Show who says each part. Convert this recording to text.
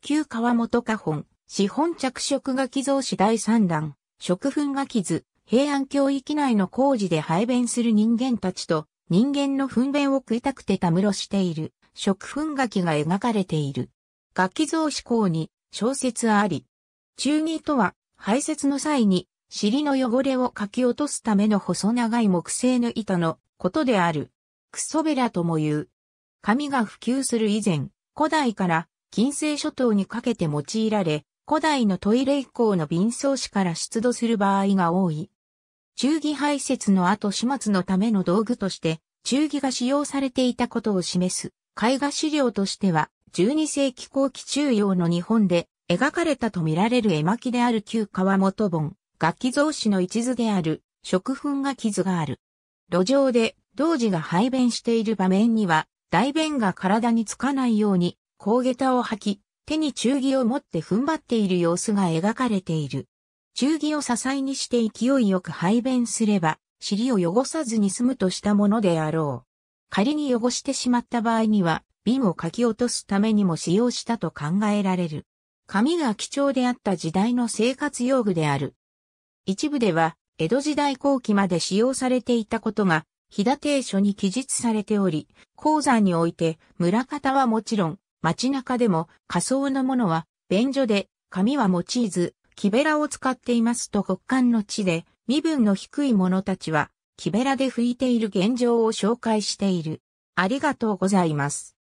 Speaker 1: 旧川本家本、資本着色画寄贈史第3弾、食粉画図、平安京域内の工事で排便する人間たちと、人間の糞便を食いたくてたむろしている、食粉書きが描かれている。楽器像思考に小説あり。中二とは、排泄の際に、尻の汚れをかき落とすための細長い木製の板のことである。クソベラとも言う。紙が普及する以前、古代から近世諸島にかけて用いられ、古代のトイレ以降の便装紙から出土する場合が多い。中義排泄の後始末のための道具として、中義が使用されていたことを示す、絵画資料としては、12世紀後期中央の日本で描かれたと見られる絵巻である旧川本本、楽器造紙の一図である、食粉が傷がある。路上で、童子が排便している場面には、大便が体につかないように、高下駄を履き、手に中儀を持って踏ん張っている様子が描かれている。中儀を支えにして勢いよく排便すれば、尻を汚さずに済むとしたものであろう。仮に汚してしまった場合には、瓶をかき落とすためにも使用したと考えられる。紙が貴重であった時代の生活用具である。一部では、江戸時代後期まで使用されていたことが、飛騨定書に記述されており、鉱山において、村方はもちろん、街中でも仮想のものは便所で紙は用いず、木べらを使っていますと極寒の地で身分の低い者たちは木べらで拭いている現状を紹介している。ありがとうございます。